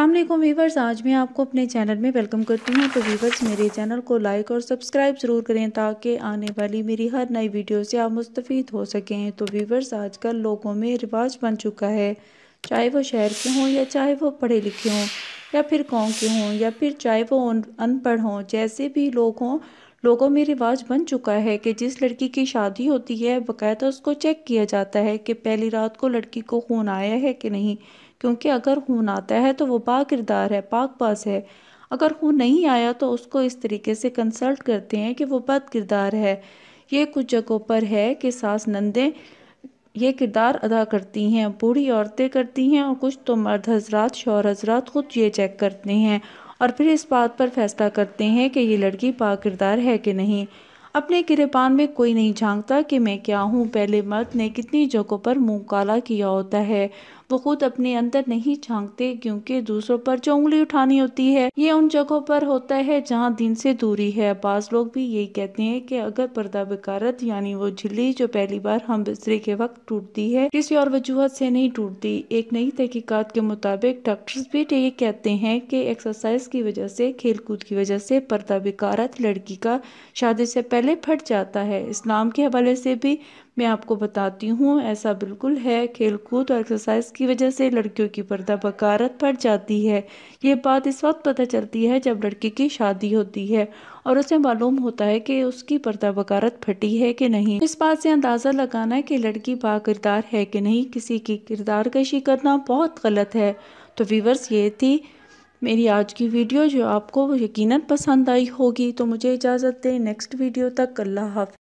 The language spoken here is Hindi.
अल्लाम वीवर्स आज मैं आपको अपने चैनल में वेलकम करती हूँ तो वीवर्स मेरे चैनल को लाइक और सब्सक्राइब ज़रूर करें ताकि आने वाली मेरी हर नई वीडियो से आप मुस्तफ़ हो सकें तो वीवर्स आजकल लोगों में रिवाज बन चुका है चाहे वो शहर के हों या चाहे वो पढ़े लिखे हों या फिर गाँव के हों या फिर चाहे वो अनपढ़ हों जैसे भी लोग हों लोगों में रिवाज बन चुका है कि जिस लड़की की शादी होती है बकायदा उसको चेक किया जाता है कि पहली रात को लड़की को खून आया है कि नहीं क्योंकि अगर खून आता है तो वो किरदार है पास है अगर खून नहीं आया तो उसको इस तरीके से कंसल्ट करते हैं कि वो बद किरदार है ये कुछ जगहों पर है कि सास नंदें ये किरदार अदा करती हैं बूढ़ी औरतें करती हैं और कुछ तो मर्द हजरात शौर हजरात ख़ुद ये चेक करते हैं और फिर इस बात पर फैसला करते हैं कि ये लड़की पा किरदार है कि नहीं अपने किरपान में कोई नहीं झांकता कि मैं क्या हूँ पहले मर्द ने कितनी जगहों पर मुंह काला किया होता है वो खुद अपने अंदर नहीं झांकते क्योंकि दूसरों पर जो उंगली उठानी होती है ये उन जगहों पर होता है जहाँ दिन से दूरी है बाज लोग भी यही कहते हैं कि अगर पर्दा बकारत यानी वो झिल्ली जो पहली बार हम बिस्तरे के वक्त टूटती है किसी और वजूहत से नहीं टूटती एक नई तहकीकत के मुताबिक डॉक्टर्स भी तो ये कहते हैं कि एक्सरसाइज की वजह से कूद की वजह से पर्दा बिकारत लड़की का शादी से पहले फट जाता है इस्लाम के हवाले से भी मैं आपको बताती हूँ ऐसा बिल्कुल है खेलकूद और एक्सरसाइज की वजह से लड़कियों की पर्दा बकारत बढ़ जाती है ये बात इस वक्त पता चलती है जब लड़की की शादी होती है और उसे मालूम होता है कि उसकी पर्दा बकारत फटी है कि नहीं इस बात से अंदाज़ा लगाना है कि लड़की बाकिरदार है कि नहीं किसी की किरदार कशी करना बहुत गलत है तो वीवर्स ये थी मेरी आज की वीडियो जो आपको यकीनन पसंद आई होगी तो मुझे इजाज़त दें नेक्स्ट वीडियो तक अल्लाह हाफ